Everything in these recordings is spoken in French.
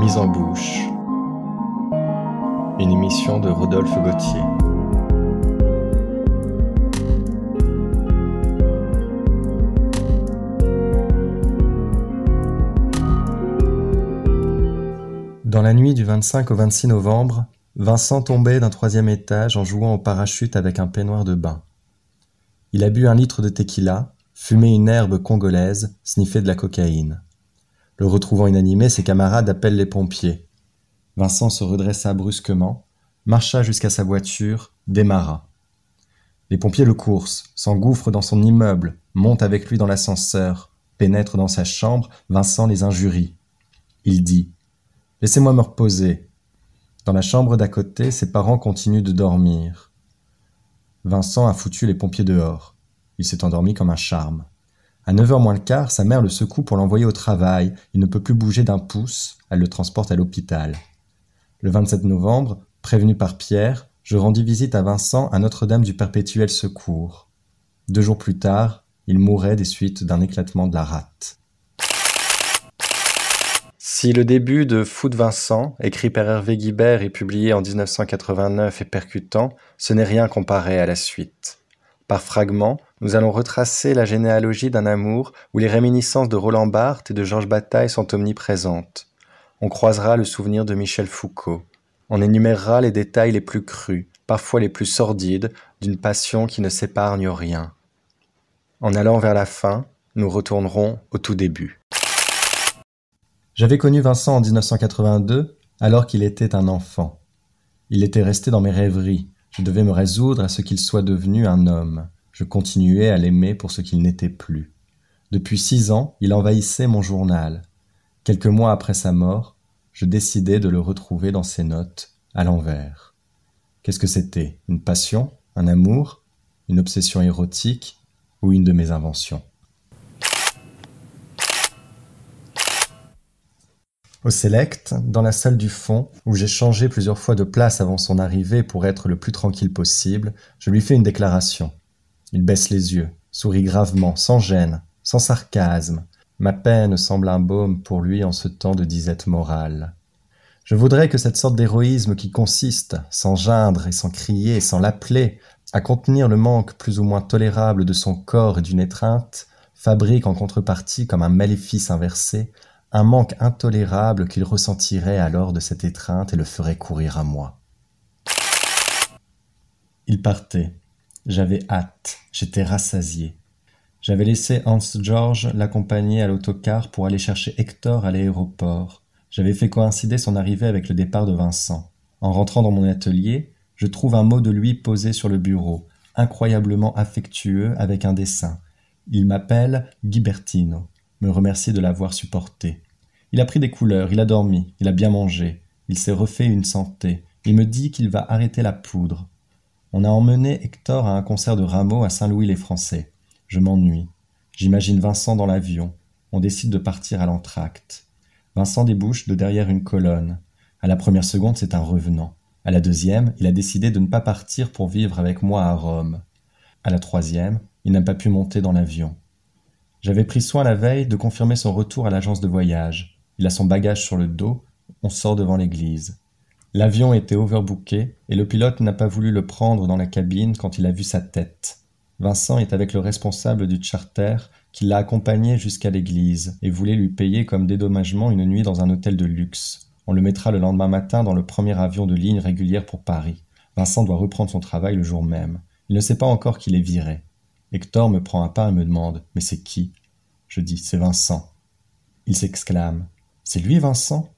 Mise en bouche. Une émission de Rodolphe Gauthier. Dans la nuit du 25 au 26 novembre, Vincent tombait d'un troisième étage en jouant au parachute avec un peignoir de bain. Il a bu un litre de tequila, fumé une herbe congolaise, sniffé de la cocaïne. Le retrouvant inanimé, ses camarades appellent les pompiers. Vincent se redressa brusquement, marcha jusqu'à sa voiture, démarra. Les pompiers le coursent, s'engouffrent dans son immeuble, montent avec lui dans l'ascenseur, pénètrent dans sa chambre, Vincent les injurie. Il dit Laissez-moi me reposer. Dans la chambre d'à côté, ses parents continuent de dormir. Vincent a foutu les pompiers dehors. Il s'est endormi comme un charme. À 9h moins le quart, sa mère le secoue pour l'envoyer au travail. Il ne peut plus bouger d'un pouce. Elle le transporte à l'hôpital. Le 27 novembre, prévenu par Pierre, je rendis visite à Vincent à Notre-Dame du Perpétuel Secours. Deux jours plus tard, il mourait des suites d'un éclatement de la rate. Si le début de Foot Vincent, écrit par Hervé Guibert et publié en 1989 est percutant, ce n'est rien comparé à la suite. Par fragments, nous allons retracer la généalogie d'un amour où les réminiscences de Roland Barthes et de Georges Bataille sont omniprésentes. On croisera le souvenir de Michel Foucault. On énumérera les détails les plus crus, parfois les plus sordides, d'une passion qui ne s'épargne rien. En allant vers la fin, nous retournerons au tout début. J'avais connu Vincent en 1982, alors qu'il était un enfant. Il était resté dans mes rêveries. Je devais me résoudre à ce qu'il soit devenu un homme. Je continuais à l'aimer pour ce qu'il n'était plus. Depuis six ans, il envahissait mon journal. Quelques mois après sa mort, je décidai de le retrouver dans ses notes, à l'envers. Qu'est-ce que c'était Une passion Un amour Une obsession érotique Ou une de mes inventions Au Select, dans la salle du fond, où j'ai changé plusieurs fois de place avant son arrivée pour être le plus tranquille possible, je lui fais une déclaration. Il baisse les yeux, sourit gravement, sans gêne, sans sarcasme. Ma peine semble un baume pour lui en ce temps de disette morale. Je voudrais que cette sorte d'héroïsme qui consiste, sans geindre et sans crier, sans l'appeler, à contenir le manque plus ou moins tolérable de son corps et d'une étreinte, fabrique en contrepartie, comme un maléfice inversé, un manque intolérable qu'il ressentirait alors de cette étreinte et le ferait courir à moi. Il partait. J'avais hâte, j'étais rassasié. J'avais laissé Hans-George l'accompagner à l'autocar pour aller chercher Hector à l'aéroport. J'avais fait coïncider son arrivée avec le départ de Vincent. En rentrant dans mon atelier, je trouve un mot de lui posé sur le bureau, incroyablement affectueux avec un dessin. Il m'appelle Ghibertino, me remercie de l'avoir supporté. Il a pris des couleurs, il a dormi, il a bien mangé, il s'est refait une santé. Il me dit qu'il va arrêter la poudre, on a emmené Hector à un concert de Rameau à Saint-Louis-les-Français. Je m'ennuie. J'imagine Vincent dans l'avion. On décide de partir à l'entracte. Vincent débouche de derrière une colonne. À la première seconde, c'est un revenant. À la deuxième, il a décidé de ne pas partir pour vivre avec moi à Rome. À la troisième, il n'a pas pu monter dans l'avion. J'avais pris soin la veille de confirmer son retour à l'agence de voyage. Il a son bagage sur le dos, on sort devant l'église. L'avion était overbooké et le pilote n'a pas voulu le prendre dans la cabine quand il a vu sa tête. Vincent est avec le responsable du charter qui l'a accompagné jusqu'à l'église et voulait lui payer comme dédommagement une nuit dans un hôtel de luxe. On le mettra le lendemain matin dans le premier avion de ligne régulière pour Paris. Vincent doit reprendre son travail le jour même. Il ne sait pas encore qu'il est viré. Hector me prend un pas et me demande Mais c'est qui Je dis C'est Vincent. Il s'exclame C'est lui Vincent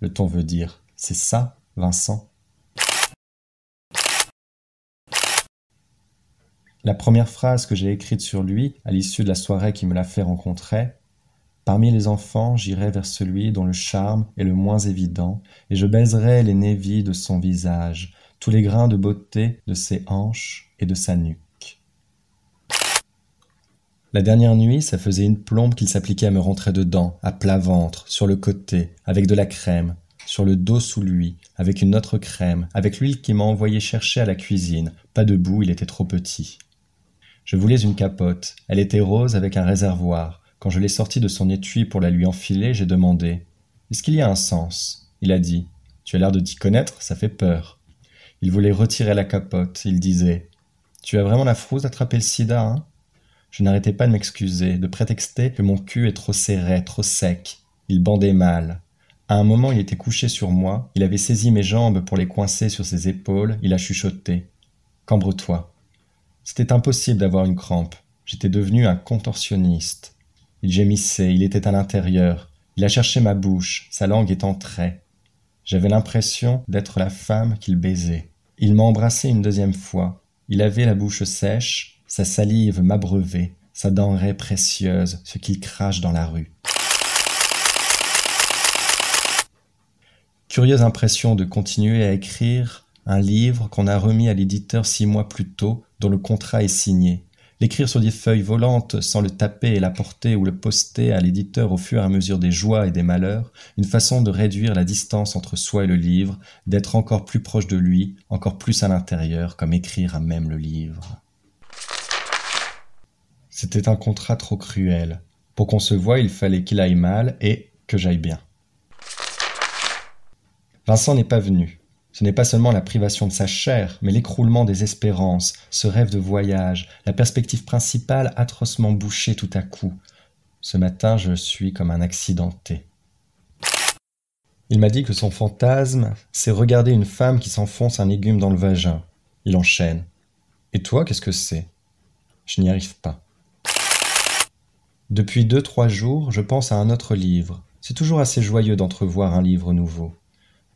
Le ton veut dire c'est ça, Vincent. La première phrase que j'ai écrite sur lui, à l'issue de la soirée qui me l'a fait rencontrer, Parmi les enfants, j'irai vers celui dont le charme est le moins évident, et je baiserai les névis de son visage, tous les grains de beauté de ses hanches et de sa nuque. La dernière nuit, ça faisait une plombe qu'il s'appliquait à me rentrer dedans, à plat ventre, sur le côté, avec de la crème, sur le dos sous lui, avec une autre crème, avec l'huile qu'il m'a envoyé chercher à la cuisine. Pas debout, il était trop petit. Je voulais une capote. Elle était rose avec un réservoir. Quand je l'ai sortie de son étui pour la lui enfiler, j'ai demandé Est-ce qu'il y a un sens Il a dit Tu as l'air de t'y connaître, ça fait peur. Il voulait retirer la capote. Il disait Tu as vraiment la frousse d'attraper le sida, hein Je n'arrêtais pas de m'excuser, de prétexter que mon cul est trop serré, trop sec. Il bandait mal. À un moment, il était couché sur moi, il avait saisi mes jambes pour les coincer sur ses épaules, il a chuchoté Cambre-toi. C'était impossible d'avoir une crampe. J'étais devenu un contorsionniste. Il gémissait, il était à l'intérieur. Il a cherché ma bouche, sa langue est entrée. J'avais l'impression d'être la femme qu'il baisait. Il m'a embrassé une deuxième fois. Il avait la bouche sèche, sa salive m'abreuvait, sa denrée précieuse, ce qu'il crache dans la rue. curieuse impression de continuer à écrire un livre qu'on a remis à l'éditeur six mois plus tôt, dont le contrat est signé. L'écrire sur des feuilles volantes sans le taper et l'apporter ou le poster à l'éditeur au fur et à mesure des joies et des malheurs, une façon de réduire la distance entre soi et le livre, d'être encore plus proche de lui, encore plus à l'intérieur, comme écrire à même le livre. C'était un contrat trop cruel. Pour qu'on se voie, il fallait qu'il aille mal et que j'aille bien. Vincent n'est pas venu. Ce n'est pas seulement la privation de sa chair, mais l'écroulement des espérances, ce rêve de voyage, la perspective principale atrocement bouchée tout à coup. Ce matin, je suis comme un accidenté. Il m'a dit que son fantasme, c'est regarder une femme qui s'enfonce un légume dans le vagin. Il enchaîne. Et toi, qu'est-ce que c'est Je n'y arrive pas. Depuis deux, trois jours, je pense à un autre livre. C'est toujours assez joyeux d'entrevoir un livre nouveau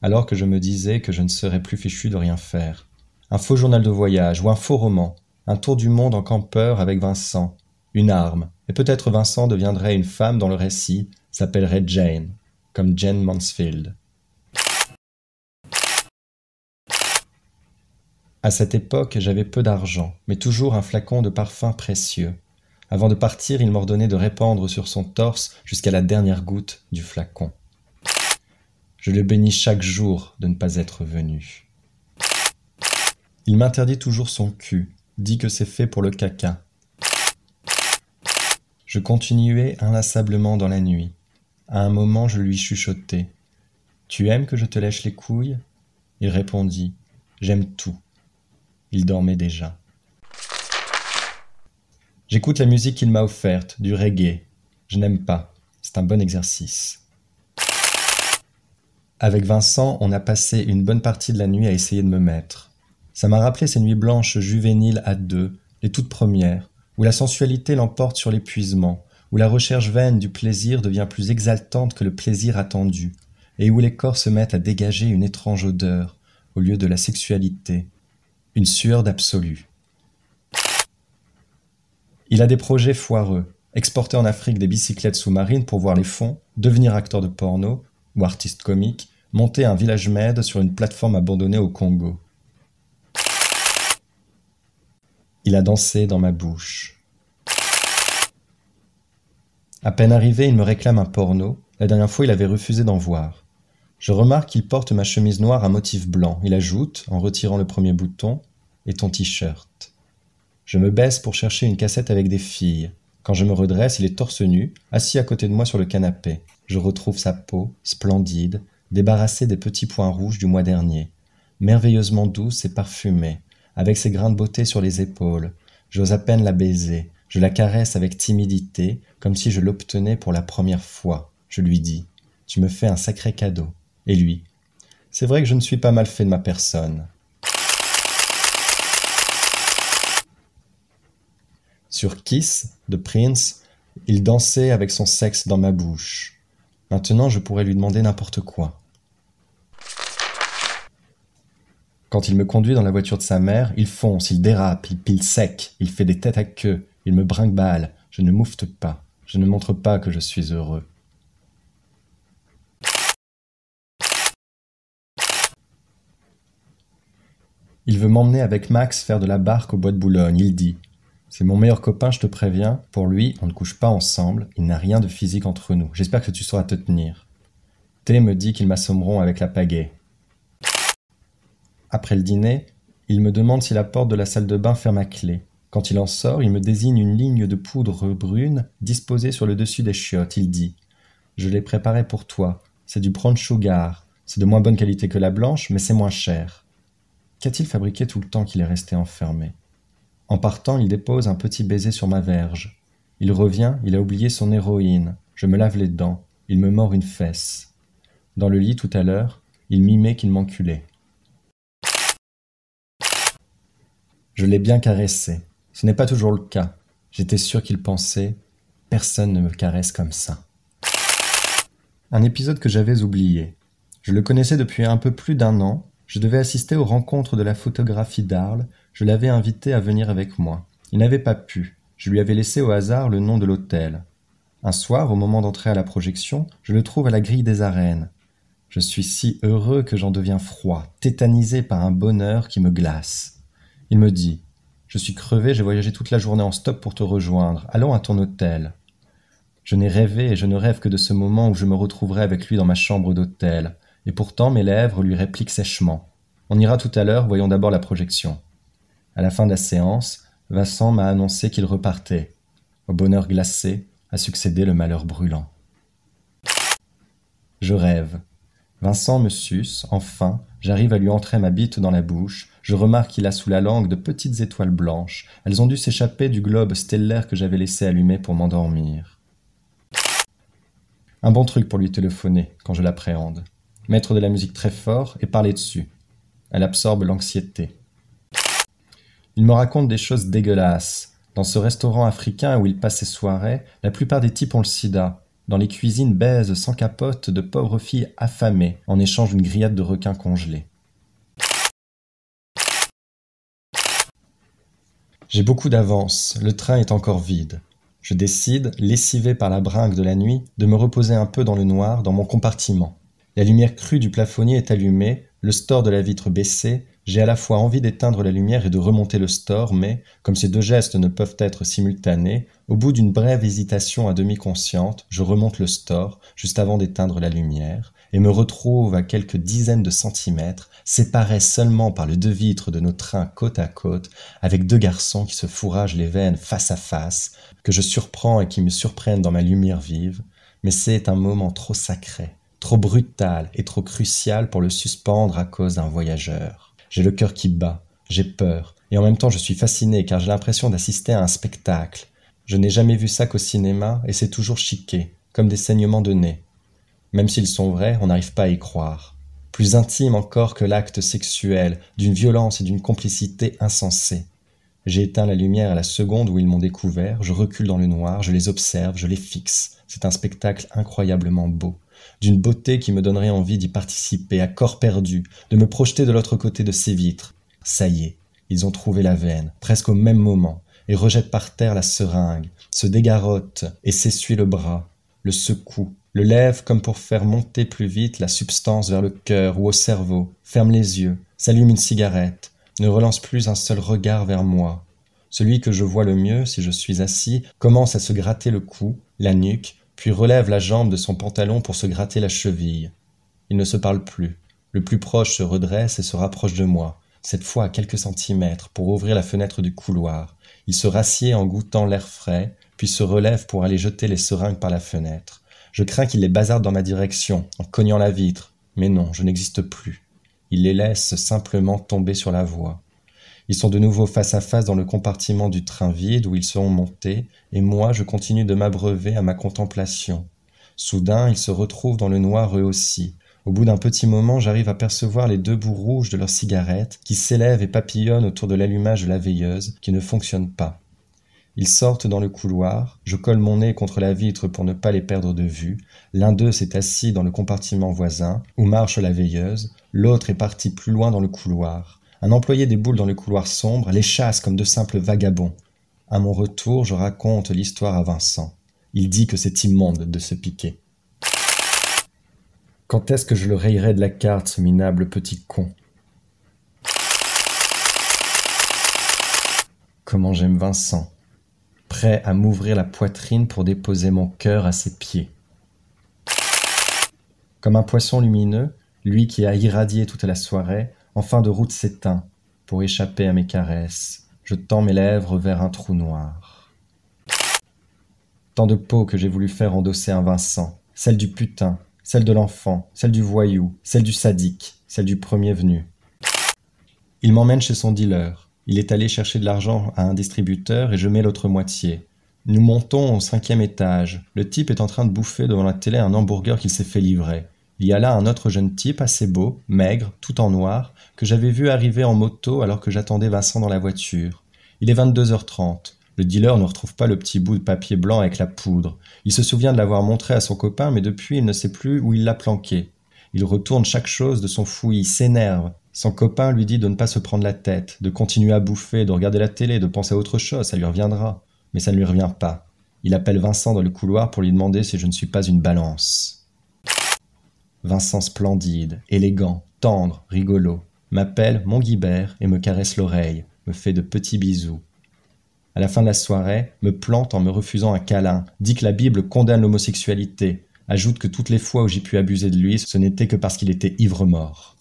alors que je me disais que je ne serais plus fichu de rien faire. Un faux journal de voyage ou un faux roman, un tour du monde en campeur avec Vincent, une arme, et peut-être Vincent deviendrait une femme dont le récit, s'appellerait Jane, comme Jane Mansfield. À cette époque, j'avais peu d'argent, mais toujours un flacon de parfum précieux. Avant de partir, il m'ordonnait de répandre sur son torse jusqu'à la dernière goutte du flacon. Je le bénis chaque jour de ne pas être venu. Il m'interdit toujours son cul, dit que c'est fait pour le caca. Je continuais inlassablement dans la nuit. À un moment, je lui chuchotais Tu aimes que je te lèche les couilles Il répondit J'aime tout. Il dormait déjà. J'écoute la musique qu'il m'a offerte, du reggae. Je n'aime pas. C'est un bon exercice. Avec Vincent, on a passé une bonne partie de la nuit à essayer de me mettre. Ça m'a rappelé ces nuits blanches juvéniles à deux, les toutes premières, où la sensualité l'emporte sur l'épuisement, où la recherche vaine du plaisir devient plus exaltante que le plaisir attendu, et où les corps se mettent à dégager une étrange odeur, au lieu de la sexualité, une sueur d'absolu. Il a des projets foireux, exporter en Afrique des bicyclettes sous-marines pour voir les fonds, devenir acteur de porno ou artiste comique, monter un village med sur une plateforme abandonnée au Congo. Il a dansé dans ma bouche. À peine arrivé, il me réclame un porno. La dernière fois, il avait refusé d'en voir. Je remarque qu'il porte ma chemise noire à motif blanc. Il ajoute, en retirant le premier bouton, et ton t-shirt. Je me baisse pour chercher une cassette avec des filles. Quand je me redresse, il est torse nu, assis à côté de moi sur le canapé. Je retrouve sa peau, splendide, débarrassée des petits points rouges du mois dernier, merveilleusement douce et parfumée, avec ses grains de beauté sur les épaules. J'ose à peine la baiser, je la caresse avec timidité, comme si je l'obtenais pour la première fois. Je lui dis Tu me fais un sacré cadeau. Et lui C'est vrai que je ne suis pas mal fait de ma personne. Sur Kiss de Prince, il dansait avec son sexe dans ma bouche. Maintenant, je pourrais lui demander n'importe quoi. Quand il me conduit dans la voiture de sa mère, il fonce, il dérape, il pile sec, il fait des têtes à queue, il me brinque-balle, je ne moufte pas, je ne montre pas que je suis heureux. Il veut m'emmener avec Max faire de la barque au bois de Boulogne, il dit. C'est mon meilleur copain, je te préviens. Pour lui, on ne couche pas ensemble, il n'a rien de physique entre nous. J'espère que tu sauras te tenir. T me dit qu'ils m'assommeront avec la pagaie. Après le dîner, il me demande si la porte de la salle de bain ferme à clé. Quand il en sort, il me désigne une ligne de poudre brune disposée sur le dessus des chiottes. Il dit Je l'ai préparée pour toi. C'est du brown sugar. C'est de moins bonne qualité que la blanche, mais c'est moins cher. Qu'a-t-il fabriqué tout le temps qu'il est resté enfermé En partant, il dépose un petit baiser sur ma verge. Il revient, il a oublié son héroïne. Je me lave les dents. Il me mord une fesse. Dans le lit tout à l'heure, il mimait qu'il m'enculait. Je l'ai bien caressé. Ce n'est pas toujours le cas. J'étais sûr qu'il pensait Personne ne me caresse comme ça. Un épisode que j'avais oublié. Je le connaissais depuis un peu plus d'un an. Je devais assister aux rencontres de la photographie d'Arles. Je l'avais invité à venir avec moi. Il n'avait pas pu. Je lui avais laissé au hasard le nom de l'hôtel. Un soir, au moment d'entrer à la projection, je le trouve à la grille des arènes. Je suis si heureux que j'en deviens froid, tétanisé par un bonheur qui me glace. Il me dit Je suis crevé, j'ai voyagé toute la journée en stop pour te rejoindre. Allons à ton hôtel. Je n'ai rêvé et je ne rêve que de ce moment où je me retrouverai avec lui dans ma chambre d'hôtel. Et pourtant, mes lèvres lui répliquent sèchement On ira tout à l'heure, voyons d'abord la projection. À la fin de la séance, Vincent m'a annoncé qu'il repartait. Au bonheur glacé a succédé le malheur brûlant. Je rêve. Vincent me suce, enfin, J'arrive à lui entrer ma bite dans la bouche. Je remarque qu'il a sous la langue de petites étoiles blanches. Elles ont dû s'échapper du globe stellaire que j'avais laissé allumer pour m'endormir. Un bon truc pour lui téléphoner quand je l'appréhende. Mettre de la musique très fort et parler dessus. Elle absorbe l'anxiété. Il me raconte des choses dégueulasses. Dans ce restaurant africain où il passe ses soirées, la plupart des types ont le sida. Dans les cuisines baises sans capote de pauvres filles affamées en échange d'une grillade de requins congelés. J'ai beaucoup d'avance, le train est encore vide. Je décide, lessivé par la brinque de la nuit, de me reposer un peu dans le noir, dans mon compartiment. La lumière crue du plafonnier est allumée, le store de la vitre baissé, j'ai à la fois envie d'éteindre la lumière et de remonter le store, mais, comme ces deux gestes ne peuvent être simultanés, au bout d'une brève hésitation à demi consciente, je remonte le store, juste avant d'éteindre la lumière, et me retrouve à quelques dizaines de centimètres, séparés seulement par le deux vitres de nos trains côte à côte, avec deux garçons qui se fourragent les veines face à face, que je surprends et qui me surprennent dans ma lumière vive, mais c'est un moment trop sacré, trop brutal et trop crucial pour le suspendre à cause d'un voyageur. J'ai le cœur qui bat, j'ai peur, et en même temps je suis fasciné car j'ai l'impression d'assister à un spectacle. Je n'ai jamais vu ça qu'au cinéma, et c'est toujours chiqué, comme des saignements de nez. Même s'ils sont vrais, on n'arrive pas à y croire. Plus intime encore que l'acte sexuel, d'une violence et d'une complicité insensée. J'ai éteint la lumière à la seconde où ils m'ont découvert, je recule dans le noir, je les observe, je les fixe. C'est un spectacle incroyablement beau d'une beauté qui me donnerait envie d'y participer à corps perdu, de me projeter de l'autre côté de ces vitres. Ça y est, ils ont trouvé la veine, presque au même moment, et rejettent par terre la seringue, se dégarotent et s'essuient le bras, le secouent, le lèvent comme pour faire monter plus vite la substance vers le cœur ou au cerveau, ferme les yeux, s'allume une cigarette, ne relance plus un seul regard vers moi. Celui que je vois le mieux, si je suis assis, commence à se gratter le cou, la nuque, puis relève la jambe de son pantalon pour se gratter la cheville. Il ne se parle plus. Le plus proche se redresse et se rapproche de moi, cette fois à quelques centimètres, pour ouvrir la fenêtre du couloir. Il se rassied en goûtant l'air frais, puis se relève pour aller jeter les seringues par la fenêtre. Je crains qu'il les bazarde dans ma direction, en cognant la vitre. Mais non, je n'existe plus. Il les laisse simplement tomber sur la voie. Ils sont de nouveau face à face dans le compartiment du train vide où ils seront montés, et moi je continue de m'abreuver à ma contemplation. Soudain, ils se retrouvent dans le noir eux aussi. Au bout d'un petit moment, j'arrive à percevoir les deux bouts rouges de leurs cigarettes qui s'élèvent et papillonnent autour de l'allumage de la veilleuse qui ne fonctionne pas. Ils sortent dans le couloir, je colle mon nez contre la vitre pour ne pas les perdre de vue, l'un d'eux s'est assis dans le compartiment voisin, où marche la veilleuse, l'autre est parti plus loin dans le couloir. Un employé déboule dans le couloir sombre, les chasse comme de simples vagabonds. À mon retour, je raconte l'histoire à Vincent. Il dit que c'est immonde de se piquer. Quand est-ce que je le rayerai de la carte, ce minable petit con Comment j'aime Vincent, prêt à m'ouvrir la poitrine pour déposer mon cœur à ses pieds. Comme un poisson lumineux, lui qui a irradié toute la soirée, en fin de route s'éteint. Pour échapper à mes caresses, je tends mes lèvres vers un trou noir. Tant de peau que j'ai voulu faire endosser un Vincent, celle du putain, celle de l'enfant, celle du voyou, celle du sadique, celle du premier venu. Il m'emmène chez son dealer. Il est allé chercher de l'argent à un distributeur et je mets l'autre moitié. Nous montons au cinquième étage. Le type est en train de bouffer devant la télé un hamburger qu'il s'est fait livrer il y a là un autre jeune type assez beau, maigre, tout en noir, que j'avais vu arriver en moto alors que j'attendais Vincent dans la voiture. Il est 22h30. Le dealer ne retrouve pas le petit bout de papier blanc avec la poudre. Il se souvient de l'avoir montré à son copain, mais depuis, il ne sait plus où il l'a planqué. Il retourne chaque chose de son fouillis, s'énerve. Son copain lui dit de ne pas se prendre la tête, de continuer à bouffer, de regarder la télé, de penser à autre chose, ça lui reviendra. Mais ça ne lui revient pas. Il appelle Vincent dans le couloir pour lui demander si je ne suis pas une balance. Vincent splendide, élégant, tendre, rigolo, m'appelle mon Guibert et me caresse l'oreille, me fait de petits bisous. À la fin de la soirée, me plante en me refusant un câlin, dit que la Bible condamne l'homosexualité, ajoute que toutes les fois où j'ai pu abuser de lui, ce n'était que parce qu'il était ivre-mort.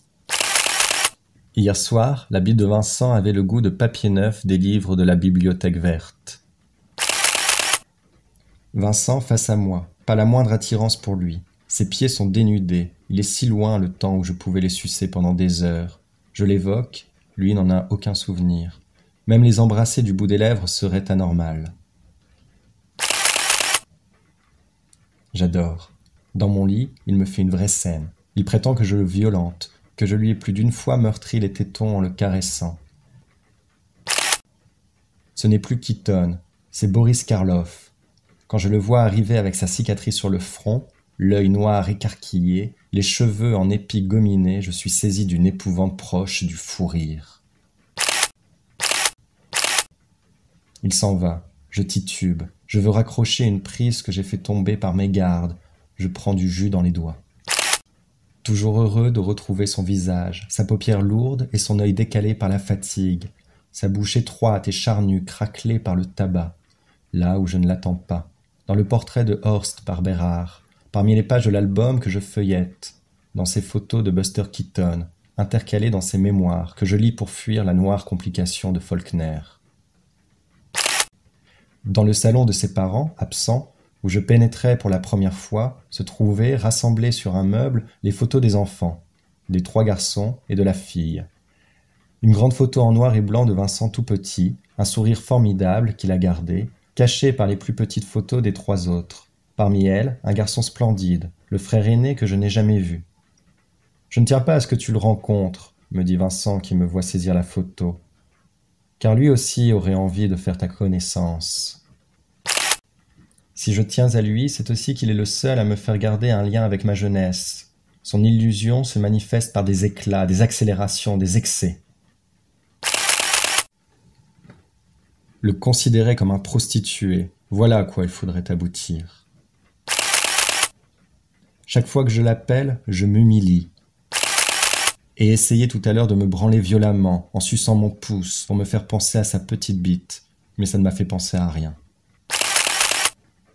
Hier soir, la Bible de Vincent avait le goût de papier neuf des livres de la bibliothèque verte. Vincent face à moi, pas la moindre attirance pour lui. Ses pieds sont dénudés, il est si loin le temps où je pouvais les sucer pendant des heures. Je l'évoque, lui n'en a aucun souvenir. Même les embrasser du bout des lèvres serait anormal. J'adore. Dans mon lit, il me fait une vraie scène. Il prétend que je le violente, que je lui ai plus d'une fois meurtri les tétons en le caressant. Ce n'est plus Keaton, c'est Boris Karloff. Quand je le vois arriver avec sa cicatrice sur le front, l'œil noir écarquillé, les cheveux en épis gominés, je suis saisi d'une épouvante proche du fou rire. Il s'en va. Je titube. Je veux raccrocher une prise que j'ai fait tomber par mes gardes. Je prends du jus dans les doigts. Toujours heureux de retrouver son visage, sa paupière lourde et son œil décalé par la fatigue, sa bouche étroite et charnue craquelée par le tabac, là où je ne l'attends pas, dans le portrait de Horst par Bérard, parmi les pages de l'album que je feuillette, dans ces photos de Buster Keaton, intercalées dans ses mémoires, que je lis pour fuir la noire complication de Faulkner. Dans le salon de ses parents, absents, où je pénétrais pour la première fois, se trouvaient rassemblées sur un meuble les photos des enfants, des trois garçons et de la fille. Une grande photo en noir et blanc de Vincent tout petit, un sourire formidable qu'il a gardé, caché par les plus petites photos des trois autres Parmi elles, un garçon splendide, le frère aîné que je n'ai jamais vu. Je ne tiens pas à ce que tu le rencontres, me dit Vincent qui me voit saisir la photo, car lui aussi aurait envie de faire ta connaissance. Si je tiens à lui, c'est aussi qu'il est le seul à me faire garder un lien avec ma jeunesse. Son illusion se manifeste par des éclats, des accélérations, des excès. Le considérer comme un prostitué, voilà à quoi il faudrait aboutir. Chaque fois que je l'appelle, je m'humilie. Et essayait tout à l'heure de me branler violemment, en suçant mon pouce, pour me faire penser à sa petite bite. Mais ça ne m'a fait penser à rien.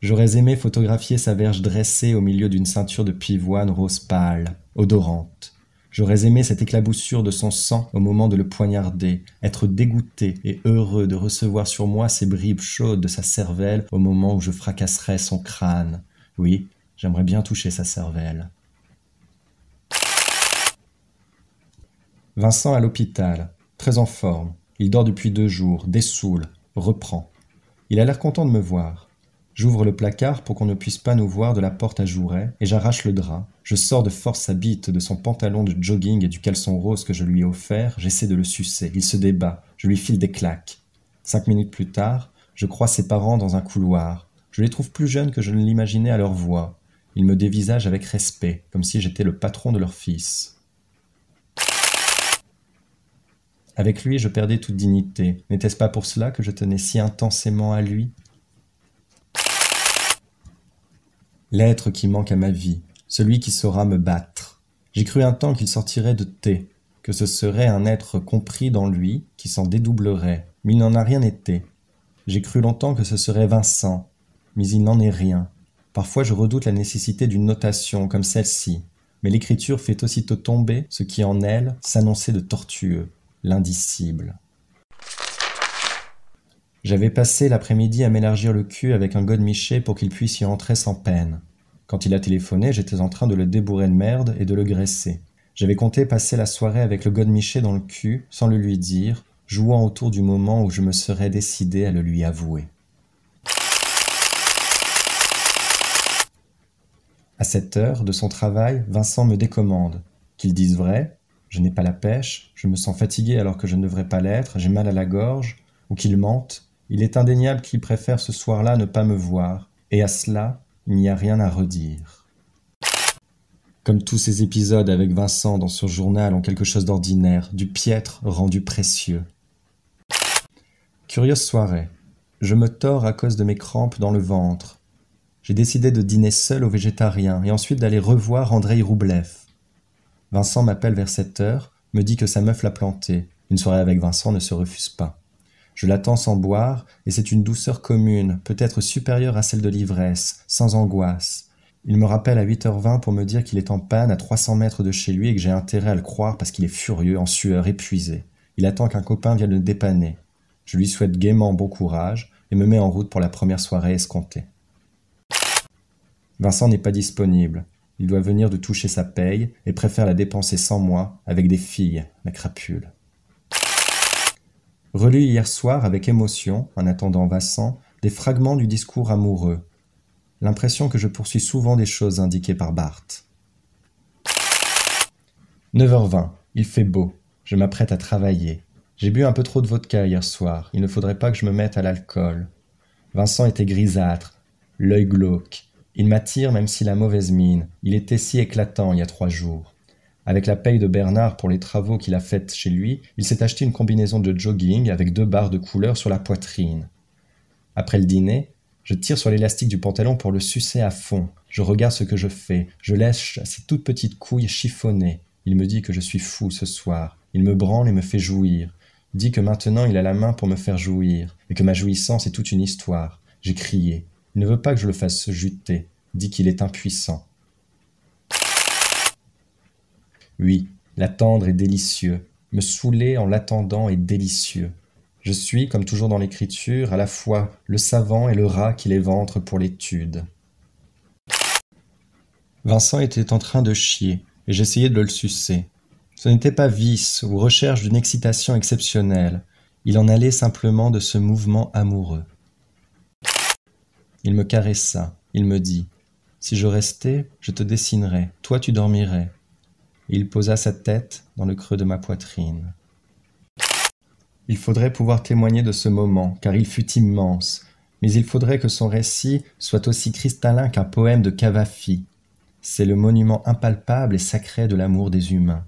J'aurais aimé photographier sa verge dressée au milieu d'une ceinture de pivoine rose pâle, odorante. J'aurais aimé cette éclaboussure de son sang au moment de le poignarder, être dégoûté et heureux de recevoir sur moi ces bribes chaudes de sa cervelle au moment où je fracasserais son crâne. Oui, J'aimerais bien toucher sa cervelle. Vincent à l'hôpital, très en forme. Il dort depuis deux jours, dessoule, reprend. Il a l'air content de me voir. J'ouvre le placard pour qu'on ne puisse pas nous voir de la porte à Jouret et j'arrache le drap. Je sors de force sa bite de son pantalon de jogging et du caleçon rose que je lui ai offert. J'essaie de le sucer. Il se débat. Je lui file des claques. Cinq minutes plus tard, je crois ses parents dans un couloir. Je les trouve plus jeunes que je ne l'imaginais à leur voix. Ils me dévisage avec respect, comme si j'étais le patron de leur fils. Avec lui, je perdais toute dignité. N'était-ce pas pour cela que je tenais si intensément à lui L'être qui manque à ma vie, celui qui saura me battre. J'ai cru un temps qu'il sortirait de thé, que ce serait un être compris dans lui qui s'en dédoublerait, mais il n'en a rien été. J'ai cru longtemps que ce serait Vincent, mais il n'en est rien. Parfois je redoute la nécessité d'une notation comme celle-ci, mais l'écriture fait aussitôt tomber ce qui en elle s'annonçait de tortueux, l'indicible. J'avais passé l'après-midi à m'élargir le cul avec un godemiché pour qu'il puisse y entrer sans peine. Quand il a téléphoné, j'étais en train de le débourrer de merde et de le graisser. J'avais compté passer la soirée avec le godemiché dans le cul, sans le lui dire, jouant autour du moment où je me serais décidé à le lui avouer. À cette heure de son travail, Vincent me décommande. Qu'il dise vrai, je n'ai pas la pêche, je me sens fatigué alors que je ne devrais pas l'être, j'ai mal à la gorge, ou qu'il mente, il est indéniable qu'il préfère ce soir-là ne pas me voir, et à cela, il n'y a rien à redire. Comme tous ces épisodes avec Vincent dans ce journal ont quelque chose d'ordinaire, du piètre rendu précieux. Curieuse soirée. Je me tords à cause de mes crampes dans le ventre j'ai décidé de dîner seul au végétarien et ensuite d'aller revoir André Roublev. Vincent m'appelle vers 7 heures, me dit que sa meuf l'a planté. Une soirée avec Vincent ne se refuse pas. Je l'attends sans boire, et c'est une douceur commune, peut-être supérieure à celle de l'ivresse, sans angoisse. Il me rappelle à 8h20 pour me dire qu'il est en panne à 300 mètres de chez lui et que j'ai intérêt à le croire parce qu'il est furieux, en sueur, épuisé. Il attend qu'un copain vienne le dépanner. Je lui souhaite gaiement bon courage et me mets en route pour la première soirée escomptée. Vincent n'est pas disponible. Il doit venir de toucher sa paye et préfère la dépenser sans moi avec des filles, la crapule. Relu hier soir avec émotion, en attendant Vincent, des fragments du discours amoureux. L'impression que je poursuis souvent des choses indiquées par Barthes. 9h20. Il fait beau. Je m'apprête à travailler. J'ai bu un peu trop de vodka hier soir. Il ne faudrait pas que je me mette à l'alcool. Vincent était grisâtre, l'œil glauque. Il m'attire même s'il a mauvaise mine. Il était si éclatant il y a trois jours. Avec la paye de Bernard pour les travaux qu'il a faits chez lui, il s'est acheté une combinaison de jogging avec deux barres de couleur sur la poitrine. Après le dîner, je tire sur l'élastique du pantalon pour le sucer à fond. Je regarde ce que je fais. Je lèche ses toutes petites couilles chiffonnées. Il me dit que je suis fou ce soir. Il me branle et me fait jouir. dit que maintenant il a la main pour me faire jouir, et que ma jouissance est toute une histoire. J'ai crié. Il ne veut pas que je le fasse juter, dit qu'il est impuissant. Oui, l'attendre est délicieux. Me saouler en l'attendant est délicieux. Je suis, comme toujours dans l'écriture, à la fois le savant et le rat qui les ventre pour l'étude. Vincent était en train de chier, et j'essayais de le sucer. Ce n'était pas vice ou recherche d'une excitation exceptionnelle, il en allait simplement de ce mouvement amoureux. Il me caressa, il me dit Si je restais, je te dessinerais, toi tu dormirais. il posa sa tête dans le creux de ma poitrine. Il faudrait pouvoir témoigner de ce moment, car il fut immense, mais il faudrait que son récit soit aussi cristallin qu'un poème de Cavafy. C'est le monument impalpable et sacré de l'amour des humains.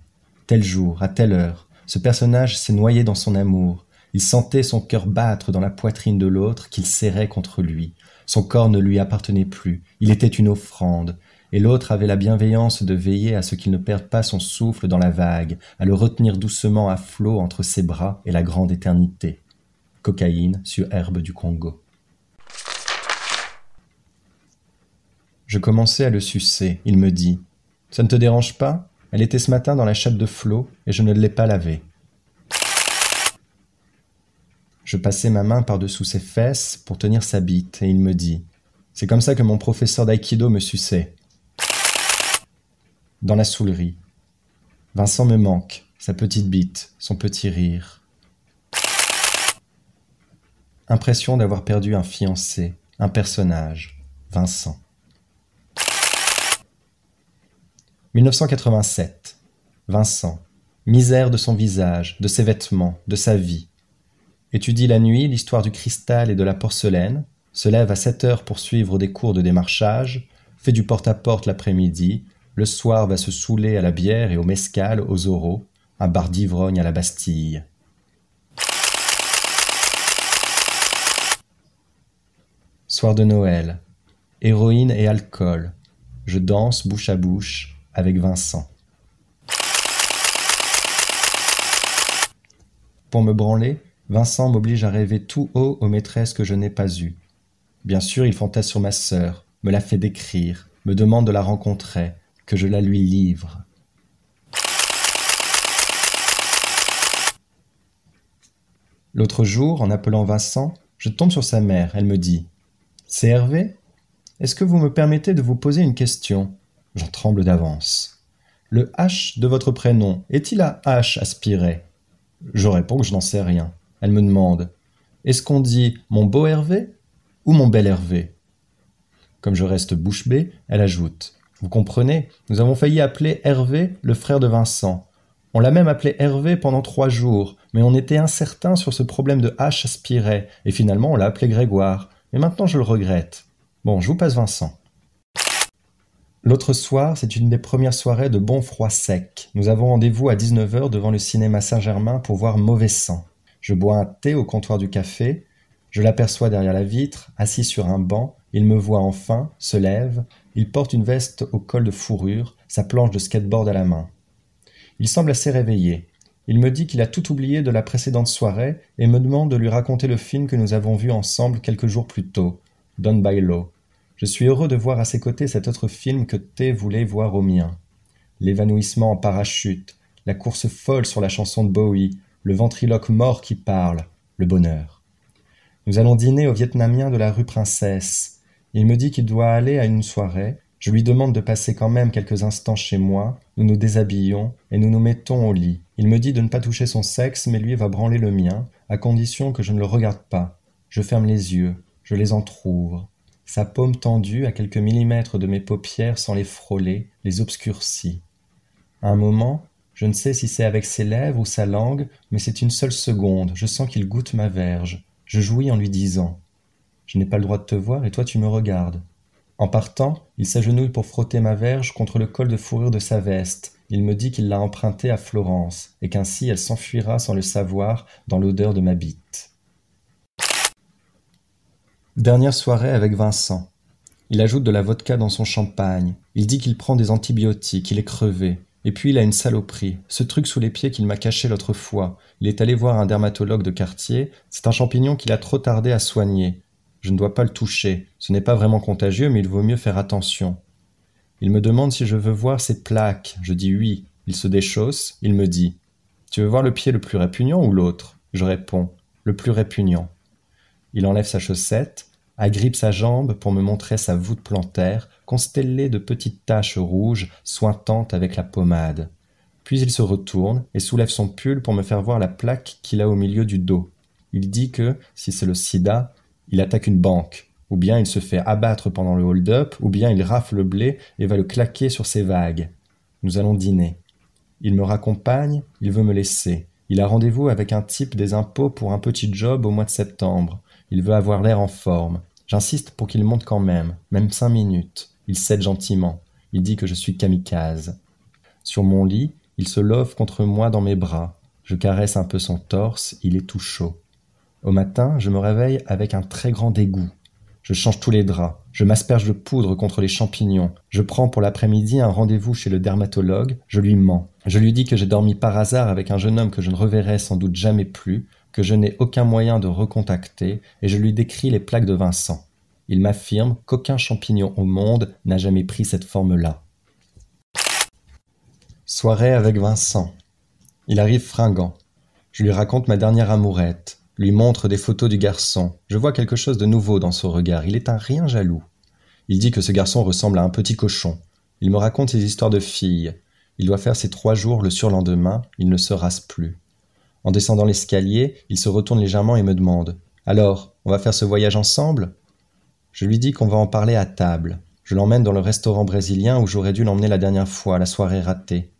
Tel jour, à telle heure, ce personnage s'est noyé dans son amour. Il sentait son cœur battre dans la poitrine de l'autre qu'il serrait contre lui. Son corps ne lui appartenait plus, il était une offrande, et l'autre avait la bienveillance de veiller à ce qu'il ne perde pas son souffle dans la vague, à le retenir doucement à flot entre ses bras et la grande éternité. Cocaïne sur herbe du Congo. Je commençais à le sucer, il me dit. Ça ne te dérange pas Elle était ce matin dans la chape de flot, et je ne l'ai pas lavée. Je passais ma main par-dessous ses fesses pour tenir sa bite, et il me dit C'est comme ça que mon professeur d'aïkido me suçait. Dans la soulerie. Vincent me manque, sa petite bite, son petit rire. Impression d'avoir perdu un fiancé, un personnage, Vincent. 1987. Vincent. Misère de son visage, de ses vêtements, de sa vie étudie la nuit l'histoire du cristal et de la porcelaine, se lève à 7 heures pour suivre des cours de démarchage, fait du porte-à-porte l'après-midi, le soir va se saouler à la bière et au mescal, aux oraux, un bar d'ivrogne à la Bastille. Soir de Noël. Héroïne et alcool. Je danse bouche à bouche avec Vincent. Pour me branler, Vincent m'oblige à rêver tout haut aux maîtresses que je n'ai pas eues. Bien sûr, il fantasme sur ma sœur, me la fait décrire, me demande de la rencontrer, que je la lui livre. L'autre jour, en appelant Vincent, je tombe sur sa mère. Elle me dit C'est Hervé Est-ce que vous me permettez de vous poser une question J'en tremble d'avance. Le H de votre prénom est-il à H aspiré Je réponds que je n'en sais rien. Elle me demande Est-ce qu'on dit mon beau Hervé ou mon bel Hervé Comme je reste bouche bée, elle ajoute Vous comprenez, nous avons failli appeler Hervé le frère de Vincent. On l'a même appelé Hervé pendant trois jours, mais on était incertain sur ce problème de H aspiré, et finalement on l'a appelé Grégoire. Mais maintenant je le regrette. Bon, je vous passe Vincent. L'autre soir, c'est une des premières soirées de bon froid sec. Nous avons rendez-vous à 19h devant le cinéma Saint-Germain pour voir Mauvais sang. Je bois un thé au comptoir du café, je l'aperçois derrière la vitre, assis sur un banc, il me voit enfin, se lève, il porte une veste au col de fourrure, sa planche de skateboard à la main. Il semble assez réveillé. Il me dit qu'il a tout oublié de la précédente soirée et me demande de lui raconter le film que nous avons vu ensemble quelques jours plus tôt, Don by Je suis heureux de voir à ses côtés cet autre film que T voulait voir au mien. L'évanouissement en parachute, la course folle sur la chanson de Bowie, le ventriloque mort qui parle, le bonheur. Nous allons dîner au Vietnamien de la rue Princesse. Il me dit qu'il doit aller à une soirée. Je lui demande de passer quand même quelques instants chez moi. Nous nous déshabillons et nous nous mettons au lit. Il me dit de ne pas toucher son sexe, mais lui va branler le mien, à condition que je ne le regarde pas. Je ferme les yeux, je les entr'ouvre. Sa paume tendue à quelques millimètres de mes paupières sans les frôler, les obscurcit. un moment, je ne sais si c'est avec ses lèvres ou sa langue, mais c'est une seule seconde. Je sens qu'il goûte ma verge. Je jouis en lui disant Je n'ai pas le droit de te voir et toi tu me regardes. En partant, il s'agenouille pour frotter ma verge contre le col de fourrure de sa veste. Il me dit qu'il l'a empruntée à Florence et qu'ainsi elle s'enfuira sans le savoir dans l'odeur de ma bite. Dernière soirée avec Vincent. Il ajoute de la vodka dans son champagne. Il dit qu'il prend des antibiotiques, il est crevé. Et puis il a une saloperie, ce truc sous les pieds qu'il m'a caché l'autre fois. Il est allé voir un dermatologue de quartier, c'est un champignon qu'il a trop tardé à soigner. Je ne dois pas le toucher, ce n'est pas vraiment contagieux, mais il vaut mieux faire attention. Il me demande si je veux voir ses plaques, je dis oui. Il se déchausse, il me dit Tu veux voir le pied le plus répugnant ou l'autre Je réponds Le plus répugnant. Il enlève sa chaussette, agrippe sa jambe pour me montrer sa voûte plantaire, constellée de petites taches rouges sointantes avec la pommade. Puis il se retourne et soulève son pull pour me faire voir la plaque qu'il a au milieu du dos. Il dit que, si c'est le sida, il attaque une banque, ou bien il se fait abattre pendant le hold-up, ou bien il rafle le blé et va le claquer sur ses vagues. Nous allons dîner. Il me raccompagne, il veut me laisser. Il a rendez-vous avec un type des impôts pour un petit job au mois de septembre. Il veut avoir l'air en forme. J'insiste pour qu'il monte quand même, même cinq minutes. Il cède gentiment. Il dit que je suis kamikaze. Sur mon lit, il se love contre moi dans mes bras. Je caresse un peu son torse, il est tout chaud. Au matin, je me réveille avec un très grand dégoût. Je change tous les draps, je m'asperge de poudre contre les champignons, je prends pour l'après-midi un rendez-vous chez le dermatologue, je lui mens, je lui dis que j'ai dormi par hasard avec un jeune homme que je ne reverrai sans doute jamais plus, que je n'ai aucun moyen de recontacter, et je lui décris les plaques de Vincent. Il m'affirme qu'aucun champignon au monde n'a jamais pris cette forme-là. Soirée avec Vincent. Il arrive fringant. Je lui raconte ma dernière amourette, lui montre des photos du garçon. Je vois quelque chose de nouveau dans son regard, il est un rien jaloux. Il dit que ce garçon ressemble à un petit cochon. Il me raconte ses histoires de filles. Il doit faire ses trois jours le surlendemain, il ne se rase plus. En descendant l'escalier, il se retourne légèrement et me demande Alors, on va faire ce voyage ensemble Je lui dis qu'on va en parler à table. Je l'emmène dans le restaurant brésilien où j'aurais dû l'emmener la dernière fois, la soirée ratée.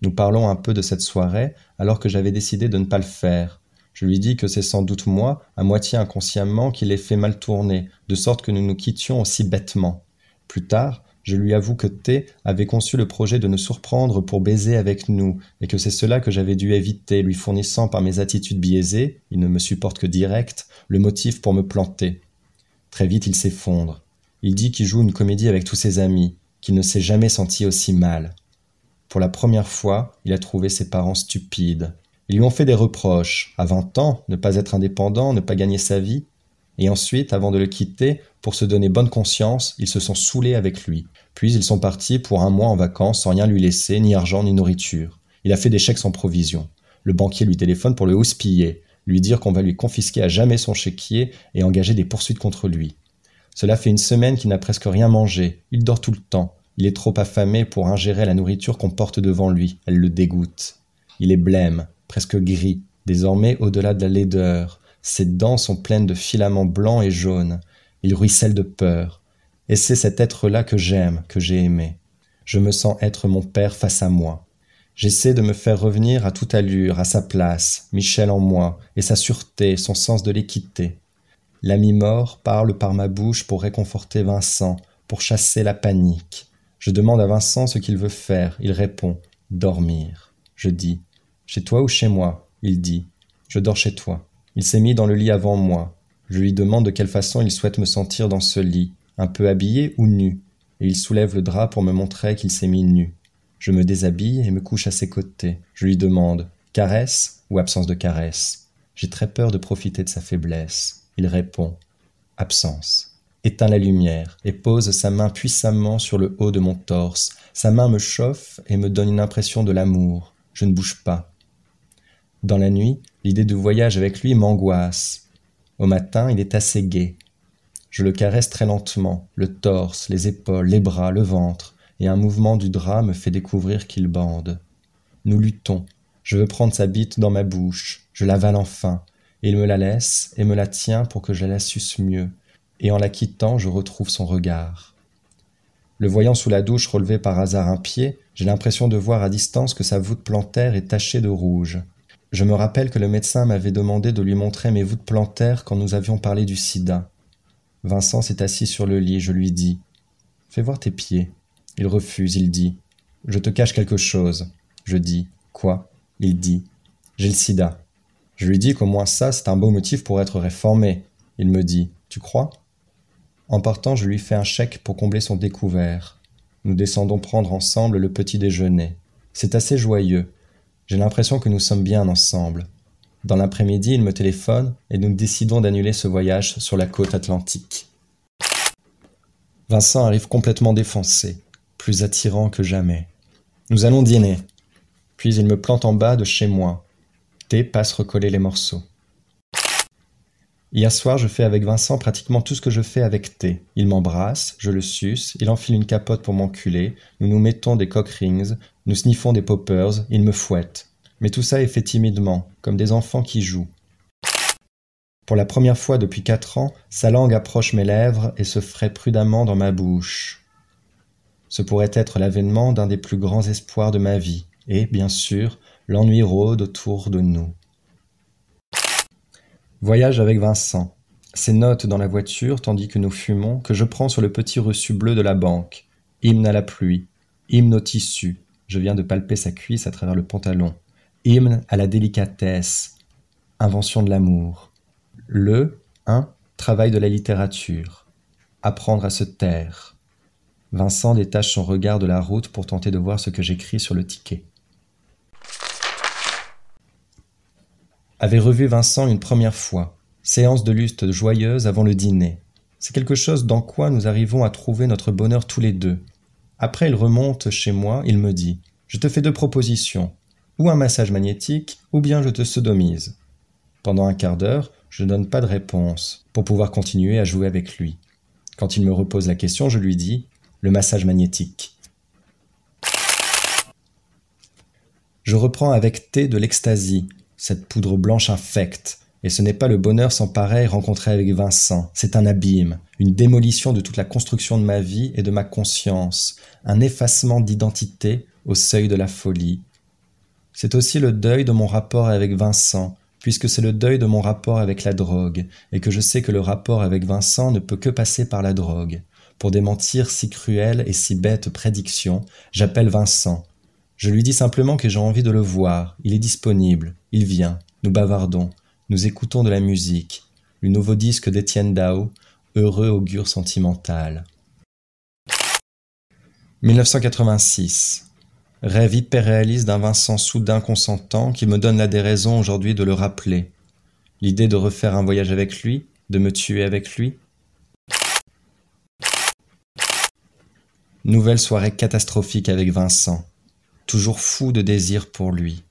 Nous parlons un peu de cette soirée, alors que j'avais décidé de ne pas le faire. Je lui dis que c'est sans doute moi, à moitié inconsciemment, qui l'ai fait mal tourner, de sorte que nous nous quittions aussi bêtement. Plus tard, je lui avoue que T avait conçu le projet de nous surprendre pour baiser avec nous, et que c'est cela que j'avais dû éviter, lui fournissant par mes attitudes biaisées, il ne me supporte que direct, le motif pour me planter. Très vite il s'effondre. Il dit qu'il joue une comédie avec tous ses amis, qu'il ne s'est jamais senti aussi mal. Pour la première fois, il a trouvé ses parents stupides. Ils lui ont fait des reproches. À vingt ans, ne pas être indépendant, ne pas gagner sa vie, et ensuite, avant de le quitter, pour se donner bonne conscience, ils se sont saoulés avec lui. Puis ils sont partis pour un mois en vacances sans rien lui laisser, ni argent, ni nourriture. Il a fait des chèques sans provision. Le banquier lui téléphone pour le houspiller, lui dire qu'on va lui confisquer à jamais son chéquier et engager des poursuites contre lui. Cela fait une semaine qu'il n'a presque rien mangé, il dort tout le temps, il est trop affamé pour ingérer la nourriture qu'on porte devant lui, elle le dégoûte. Il est blême, presque gris, désormais au-delà de la laideur, ses dents sont pleines de filaments blancs et jaunes. Il ruisselle de peur. Et c'est cet être-là que j'aime, que j'ai aimé. Je me sens être mon père face à moi. J'essaie de me faire revenir à toute allure, à sa place, Michel en moi, et sa sûreté, son sens de l'équité. L'ami mort parle par ma bouche pour réconforter Vincent, pour chasser la panique. Je demande à Vincent ce qu'il veut faire. Il répond Dormir. Je dis Chez toi ou chez moi Il dit Je dors chez toi. Il s'est mis dans le lit avant moi. Je lui demande de quelle façon il souhaite me sentir dans ce lit, un peu habillé ou nu, et il soulève le drap pour me montrer qu'il s'est mis nu. Je me déshabille et me couche à ses côtés. Je lui demande caresse ou absence de caresse. J'ai très peur de profiter de sa faiblesse. Il répond absence. Éteint la lumière et pose sa main puissamment sur le haut de mon torse. Sa main me chauffe et me donne une impression de l'amour. Je ne bouge pas. Dans la nuit, L'idée du voyage avec lui m'angoisse. Au matin, il est assez gai. Je le caresse très lentement, le torse, les épaules, les bras, le ventre, et un mouvement du drap me fait découvrir qu'il bande. Nous luttons. Je veux prendre sa bite dans ma bouche. Je l'avale enfin. il me la laisse et me la tient pour que je la suce mieux. Et en la quittant, je retrouve son regard. Le voyant sous la douche relever par hasard un pied, j'ai l'impression de voir à distance que sa voûte plantaire est tachée de rouge. Je me rappelle que le médecin m'avait demandé de lui montrer mes voûtes plantaires quand nous avions parlé du sida. Vincent s'est assis sur le lit, je lui dis Fais voir tes pieds. Il refuse, il dit Je te cache quelque chose. Je dis Quoi Il dit J'ai le sida. Je lui dis qu'au moins ça, c'est un beau motif pour être réformé. Il me dit Tu crois En partant, je lui fais un chèque pour combler son découvert. Nous descendons prendre ensemble le petit déjeuner. C'est assez joyeux. J'ai l'impression que nous sommes bien ensemble. Dans l'après-midi, il me téléphone et nous décidons d'annuler ce voyage sur la côte atlantique. Vincent arrive complètement défoncé, plus attirant que jamais. Nous allons dîner. Puis il me plante en bas de chez moi. T passe recoller les morceaux. Hier soir, je fais avec Vincent pratiquement tout ce que je fais avec T. Il m'embrasse, je le suce, il enfile une capote pour m'enculer, nous nous mettons des cock rings, nous sniffons des poppers, il me fouette. Mais tout ça est fait timidement, comme des enfants qui jouent. Pour la première fois depuis quatre ans, sa langue approche mes lèvres et se fraie prudemment dans ma bouche. Ce pourrait être l'avènement d'un des plus grands espoirs de ma vie, et, bien sûr, l'ennui rôde autour de nous. Voyage avec Vincent. Ses notes dans la voiture, tandis que nous fumons, que je prends sur le petit reçu bleu de la banque. Hymne à la pluie. Hymne au tissu. Je viens de palper sa cuisse à travers le pantalon. Hymne à la délicatesse. Invention de l'amour. Le un, Travail de la littérature. Apprendre à se taire. Vincent détache son regard de la route pour tenter de voir ce que j'écris sur le ticket. avait revu Vincent une première fois, séance de lustre joyeuse avant le dîner. C'est quelque chose dans quoi nous arrivons à trouver notre bonheur tous les deux. Après, il remonte chez moi, il me dit Je te fais deux propositions, ou un massage magnétique, ou bien je te sodomise. Pendant un quart d'heure, je ne donne pas de réponse, pour pouvoir continuer à jouer avec lui. Quand il me repose la question, je lui dis Le massage magnétique. Je reprends avec T de l'extasie, cette poudre blanche infecte. Et ce n'est pas le bonheur sans pareil rencontré avec Vincent. C'est un abîme, une démolition de toute la construction de ma vie et de ma conscience, un effacement d'identité au seuil de la folie. C'est aussi le deuil de mon rapport avec Vincent, puisque c'est le deuil de mon rapport avec la drogue, et que je sais que le rapport avec Vincent ne peut que passer par la drogue. Pour démentir si cruelle et si bête prédiction, j'appelle Vincent, je lui dis simplement que j'ai envie de le voir, il est disponible, il vient, nous bavardons, nous écoutons de la musique, le nouveau disque d'Étienne Dao, Heureux augure sentimental. 1986. Rêve hyper-réaliste d'un Vincent soudain consentant qui me donne la déraison aujourd'hui de le rappeler. L'idée de refaire un voyage avec lui, de me tuer avec lui. Nouvelle soirée catastrophique avec Vincent toujours fou de désir pour lui.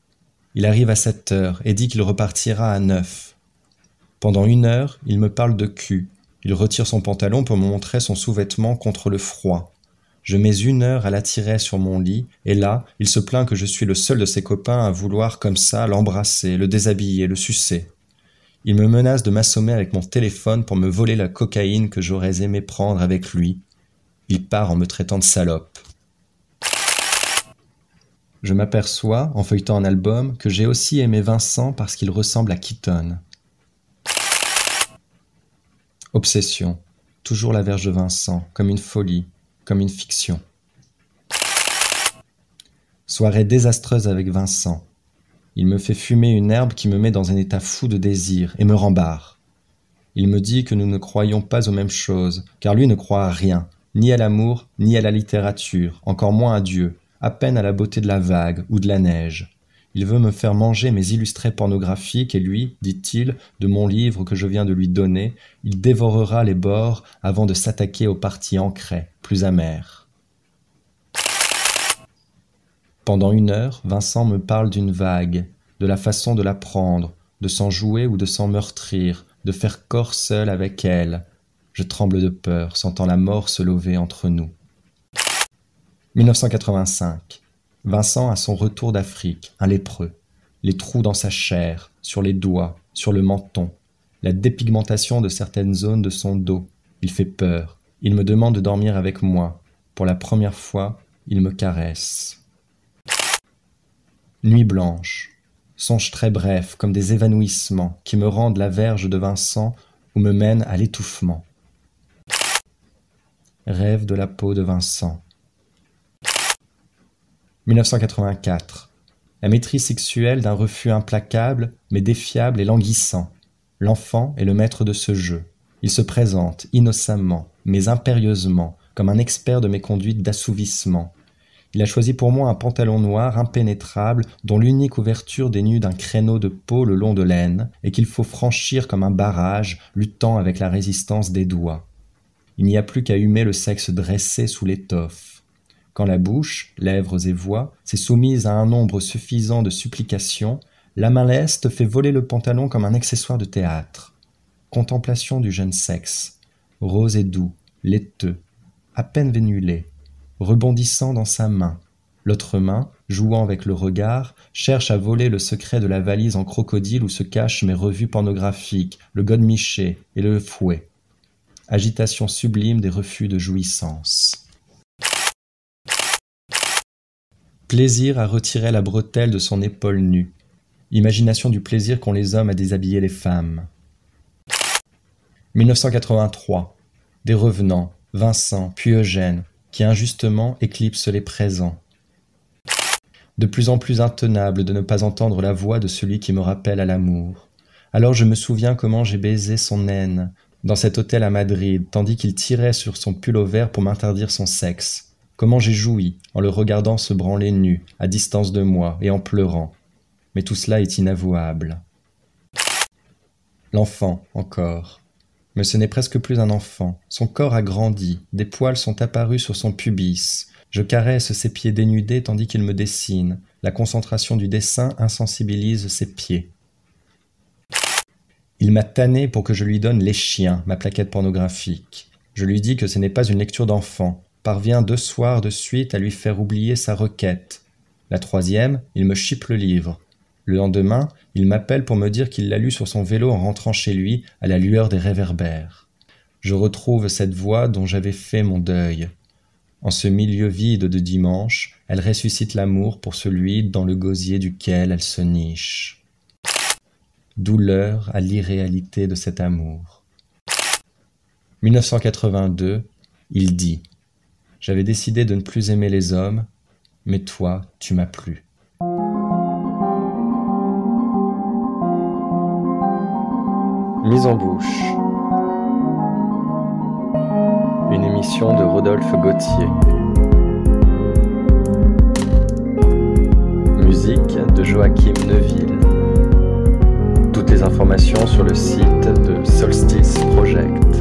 Il arrive à 7 heures et dit qu'il repartira à 9. Pendant une heure, il me parle de cul. Il retire son pantalon pour me montrer son sous-vêtement contre le froid. Je mets une heure à l'attirer sur mon lit, et là, il se plaint que je suis le seul de ses copains à vouloir comme ça l'embrasser, le déshabiller, le sucer. Il me menace de m'assommer avec mon téléphone pour me voler la cocaïne que j'aurais aimé prendre avec lui. Il part en me traitant de salope je m'aperçois, en feuilletant un album, que j'ai aussi aimé Vincent parce qu'il ressemble à Keaton. Obsession. Toujours la verge de Vincent, comme une folie, comme une fiction. Soirée désastreuse avec Vincent. Il me fait fumer une herbe qui me met dans un état fou de désir et me rembarre. Il me dit que nous ne croyons pas aux mêmes choses, car lui ne croit à rien, ni à l'amour, ni à la littérature, encore moins à Dieu à peine à la beauté de la vague ou de la neige. Il veut me faire manger mes illustrés pornographiques et lui, dit-il, de mon livre que je viens de lui donner, il dévorera les bords avant de s'attaquer aux parties ancrées, plus amères. Pendant une heure, Vincent me parle d'une vague, de la façon de la prendre, de s'en jouer ou de s'en meurtrir, de faire corps seul avec elle. Je tremble de peur, sentant la mort se lever entre nous. 1985. Vincent à son retour d'Afrique, un lépreux. Les trous dans sa chair, sur les doigts, sur le menton. La dépigmentation de certaines zones de son dos. Il fait peur. Il me demande de dormir avec moi. Pour la première fois, il me caresse. Nuit blanche. Songes très brefs, comme des évanouissements, qui me rendent la verge de Vincent ou me mènent à l'étouffement. Rêve de la peau de Vincent. 1984. La maîtrise sexuelle d'un refus implacable, mais défiable et languissant. L'enfant est le maître de ce jeu. Il se présente, innocemment, mais impérieusement, comme un expert de mes conduites d'assouvissement. Il a choisi pour moi un pantalon noir impénétrable dont l'unique ouverture dénude d'un créneau de peau le long de l'aine et qu'il faut franchir comme un barrage, luttant avec la résistance des doigts. Il n'y a plus qu'à humer le sexe dressé sous l'étoffe. Quand la bouche, lèvres et voix s'est soumise à un nombre suffisant de supplications, la main leste fait voler le pantalon comme un accessoire de théâtre. Contemplation du jeune sexe, rose et doux, laiteux, à peine vénulé, rebondissant dans sa main. L'autre main, jouant avec le regard, cherche à voler le secret de la valise en crocodile où se cachent mes revues pornographiques, le godemiché et le fouet. Agitation sublime des refus de jouissance. Plaisir à retirer la bretelle de son épaule nue. Imagination du plaisir qu'ont les hommes à déshabiller les femmes. 1983. Des revenants, Vincent, puis Eugène, qui injustement éclipsent les présents. De plus en plus intenable de ne pas entendre la voix de celui qui me rappelle à l'amour. Alors je me souviens comment j'ai baisé son haine dans cet hôtel à Madrid, tandis qu'il tirait sur son pull au vert pour m'interdire son sexe. Comment j'ai joui en le regardant se branler nu, à distance de moi, et en pleurant. Mais tout cela est inavouable. L'enfant, encore. Mais ce n'est presque plus un enfant. Son corps a grandi, des poils sont apparus sur son pubis. Je caresse ses pieds dénudés tandis qu'il me dessine. La concentration du dessin insensibilise ses pieds. Il m'a tanné pour que je lui donne Les chiens, ma plaquette pornographique. Je lui dis que ce n'est pas une lecture d'enfant, parvient deux soirs de suite à lui faire oublier sa requête. La troisième, il me chipe le livre. Le lendemain, il m'appelle pour me dire qu'il l'a lu sur son vélo en rentrant chez lui, à la lueur des réverbères. Je retrouve cette voix dont j'avais fait mon deuil. En ce milieu vide de dimanche, elle ressuscite l'amour pour celui dans le gosier duquel elle se niche. Douleur à l'irréalité de cet amour. 1982, il dit j'avais décidé de ne plus aimer les hommes, mais toi, tu m'as plu. Mise en bouche. Une émission de Rodolphe Gauthier. Musique de Joachim Neuville. Toutes les informations sur le site de Solstice Project.